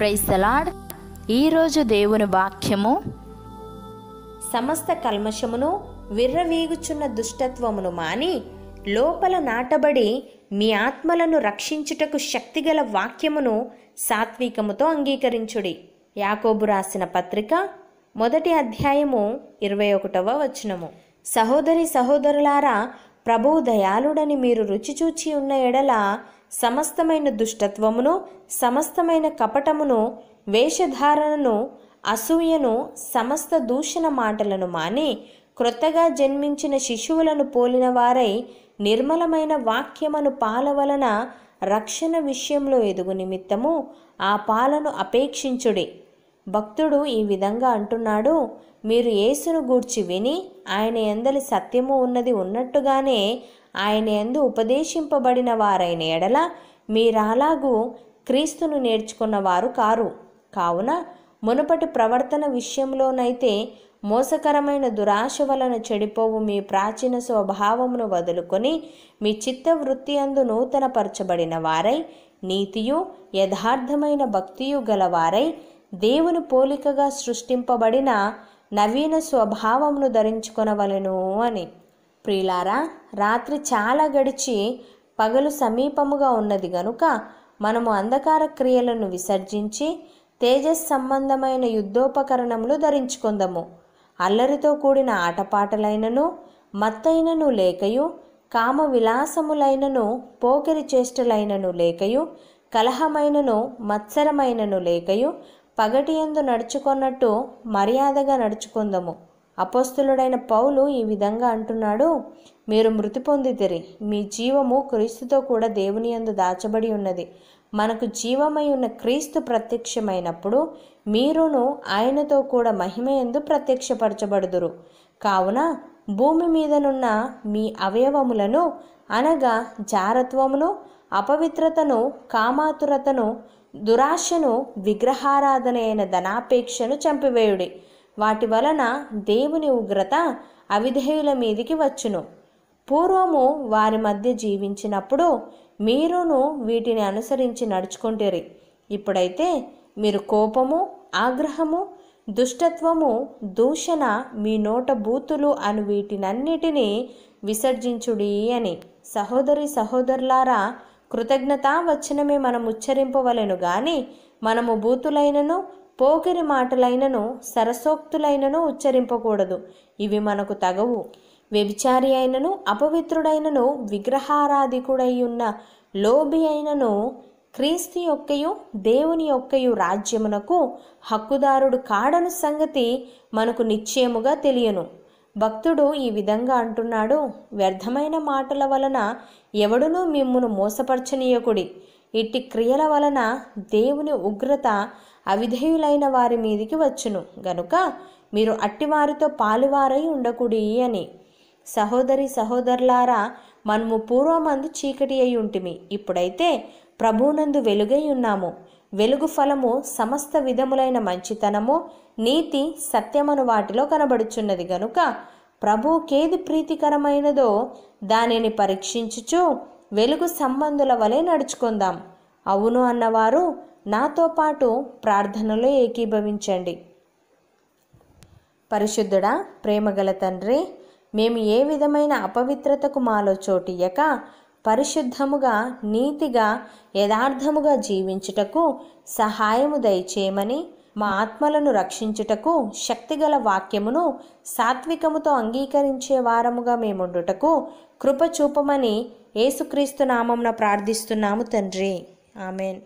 praise the Lord ఈరోజు దేవుని వాక్యము సమస్త కల్మషమును విర్రవీగుచున్న దుష్టత్వమును మాని లోపల నాటబడి మీ ఆత్మలను రక్షించుటకు శక్తిగల వాక్యమును సాత్వికముతో అంగీకరించుడి యాకోబు రాసిన పత్రిక మొదటి అధ్యాయము ఇరవై ఒకటవ వచనము సహోదరి సహోదరులారా ప్రభువు మీరు రుచి చూచి ఉన్న ఎడల సమస్తమైన దుష్టత్వమును సమస్తమైన కపటమును వేషధారణను అసూయను సమస్త దూషణ మాటలను మాని క్రొత్తగా జన్మించిన శిశువులను పోలిన వారై నిర్మలమైన వాక్యమను పాలవలన రక్షణ విషయంలో ఎదుగు నిమిత్తము ఆ పాలను అపేక్షించుడే భక్తుడు ఈ విధంగా అంటున్నాడు మీరు యేసును గూర్చి విని ఆయన ఎందలి సత్యము ఉన్నది ఉన్నట్టుగానే ఆయన ఎందు ఉపదేశింపబడిన వారైన ఎడల మీరలాగూ క్రీస్తును నేర్చుకున్న వారు కారు కావున మునుపటి ప్రవర్తన విషయంలోనైతే మోసకరమైన దురాశ వలన చెడిపోవు మీ ప్రాచీన స్వభావమును వదులుకొని మీ చిత్తవృత్తి అందు నూతనపరచబడిన వారై నీతియు యథార్థమైన భక్తియు గలవారై దేవుని పోలికగా సృష్టింపబడిన నవీన స్వభావమును ధరించుకొనవలను అని ప్రియులారా రాత్రి చాలా గడిచి పగలు సమీపముగా ఉన్నది గనుక మనము అంధకార క్రియలను విసర్జించి తేజస్ సంబంధమైన యుద్ధోపకరణములు ధరించుకుందాము అల్లరితో కూడిన ఆటపాటలైనను మత్తైనను లేకయు కామ విలాసములైనను పోకిరి చేష్టలైనను లేకయు కలహమైనను మత్సరమైనను లేకయు పగటి ఎందు నడుచుకున్నట్టు మర్యాదగా నడుచుకుందాము అపస్తులుడైన పౌలు ఈ విధంగా అంటున్నాడు మీరు మృతి పొందితిరి మీ జీవము క్రీస్తుతో కూడా దేవుని యందు దాచబడి ఉన్నది మనకు జీవమై ఉన్న క్రీస్తు ప్రత్యక్షమైనప్పుడు మీరును ఆయనతో కూడా మహిమ ఎందు ప్రత్యక్షపరచబడుదురు కావున భూమి మీదనున్న మీ అవయవములను అనగా జారత్వమును అపవిత్రతను కామాతురతను దురాశను విగ్రహారాధన అయిన ధనాపేక్షను చంపివేయుడి వాటి వలన దేవుని ఉగ్రత అవిధేయుల మీదికి వచ్చును పూర్వము వారి మధ్య జీవించినప్పుడు మీరును వీటిని అనుసరించి నడుచుకుంటేరి ఇప్పుడైతే మీరు కోపము ఆగ్రహము దుష్టత్వము దూషణ మీ నోట బూతులు అను వీటినన్నిటినీ విసర్జించుడి అని సహోదరి సహోదరులారా కృతజ్ఞతా వచ్చినమే మనం ఉచ్చరింపవలను గాని మనము బూతులైనను పోకిరి మాటలైనను సరసోక్తులైనను ఉచ్చరింపకూడదు ఇవి మనకు తగవు వ్యభిచారి అయినను అపవిత్రుడైనను విగ్రహారాధికుడై ఉన్న లోబి అయినను క్రీస్తు యొక్కయు దేవుని యొక్కయు రాజ్యమునకు హక్కుదారుడు కాడను సంగతి మనకు నిశ్చయముగా తెలియను భక్తుడు ఈ విధంగా అంటున్నాడు వ్యర్థమైన మాటల వలన ఎవడునూ మిమ్మును మోసపరచనీయకుడి ఇట్టి క్రియల వలన దేవుని ఉగ్రత అవిధేయులైన వారి మీదికి వచ్చును గనుక మీరు అట్టివారితో పాలువారై ఉండకూడి అని సహోదరి సహోదరులారా మనము పూర్వమందు చీకటి అయి ఉంటిమి ఇప్పుడైతే ప్రభునందు వెలుగై ఉన్నాము వెలుగు ఫలము సమస్త విధములైన మంచితనము నీతి సత్యమను వాటిలో కనబడుచున్నది గనుక ప్రభుకేది ప్రీతికరమైనదో దానిని పరీక్షించుచు వెలుగు సంబంధుల వలె నడుచుకుందాం అవును అన్నవారు నాతో పాటు ప్రార్థనలో ఏకీభవించండి పరిశుద్ధుడా ప్రేమగల తండ్రి మేము ఏ విధమైన అపవిత్రతకు మాలో చోటియ్యక పరిశుద్ధముగా నీతిగా యథార్థముగా జీవించుటకు సహాయము దయచేయమని మా ఆత్మలను రక్షించుటకు శక్తిగల వాక్యమును సాత్వికముతో అంగీకరించే వారముగా మేముండుటకు కృపచూపమని ఏసుక్రీస్తు నామంన ప్రార్థిస్తున్నాము తండ్రి ఆమెన్